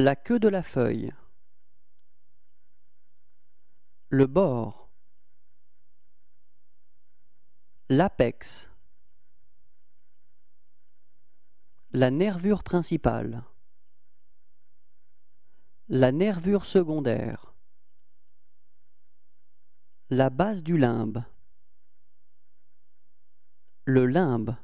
La queue de la feuille. Le bord. L'apex. La nervure principale. La nervure secondaire. La base du limbe. Le limbe.